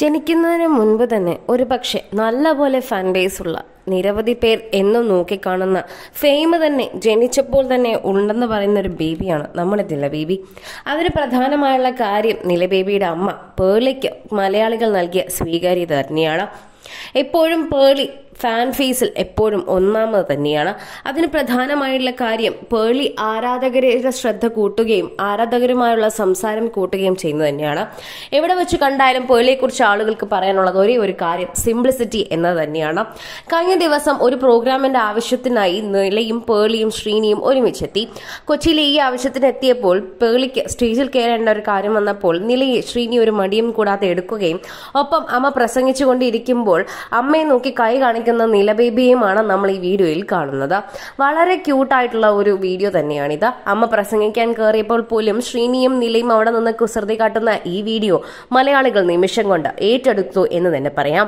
ജനിക്കുന്നതിന് മുൻപ് തന്നെ പക്ഷെ നല്ലപോലെ ഫാൻ ബേസ് ഉള്ള നിരവധി പേർ എന്നും നോക്കിക്കാണുന്ന ഫെയിം തന്നെ ജനിച്ചപ്പോൾ തന്നെ ഉണ്ടെന്ന് പറയുന്ന ഒരു ബേബിയാണ് നമ്മുടെ ബേബി അതിന് പ്രധാനമായുള്ള കാര്യം നില ബേബിയുടെ അമ്മ പേളിക്ക് മലയാളികൾ നൽകിയ സ്വീകാര്യത തന്നെയാണ് എപ്പോഴും പേളി ഫാൻ ഫേസിൽ എപ്പോഴും ഒന്നാമത് തന്നെയാണ് അതിന് പ്രധാനമായിട്ടുള്ള കാര്യം പേളി ആരാധകരുടെ ശ്രദ്ധ കൂട്ടുകയും ആരാധകരുമായുള്ള സംസാരം കൂട്ടുകയും ചെയ്യുന്നത് തന്നെയാണ് എവിടെ വെച്ച് കണ്ടാലും പേളിയെക്കുറിച്ച് ആളുകൾക്ക് പറയാനുള്ളത് ഒരേ ഒരു കാര്യം സിംപ്ലിസിറ്റി എന്നത് തന്നെയാണ് കഴിഞ്ഞ ദിവസം ഒരു പ്രോഗ്രാമിന്റെ ആവശ്യത്തിനായി നിലയും പേളിയും ശ്രീനിയും ഒരുമിച്ചെത്തി കൊച്ചിയിലെ ഈ ആവശ്യത്തിന് എത്തിയപ്പോൾ പേളിക്ക് സ്റ്റേജിൽ കയറേണ്ട ഒരു കാര്യം വന്നപ്പോൾ നിലയെ ശ്രീനി ഒരു മടിയും കൂടാതെ എടുക്കുകയും ഒപ്പം അമ്മ പ്രസംഗിച്ചുകൊണ്ടിരിക്കുമ്പോൾ അമ്മയെ നോക്കി കൈ കാണിക്കുക കളിക്കുന്ന നിലബേബിയുമാണ് നമ്മൾ ഈ വീഡിയോയിൽ കാണുന്നത് വളരെ ക്യൂട്ടായിട്ടുള്ള ഒരു വീഡിയോ തന്നെയാണ് ഇത് അമ്മ പ്രസംഗിക്കാൻ കയറിയപ്പോൾ പോലും ശ്രീനിയും നിലയും അവിടെ നിന്ന് കുസൃതി കാട്ടുന്ന ഈ വീഡിയോ മലയാളികൾ നിമിഷം കൊണ്ട് ഏറ്റെടുത്തു എന്ന് തന്നെ പറയാം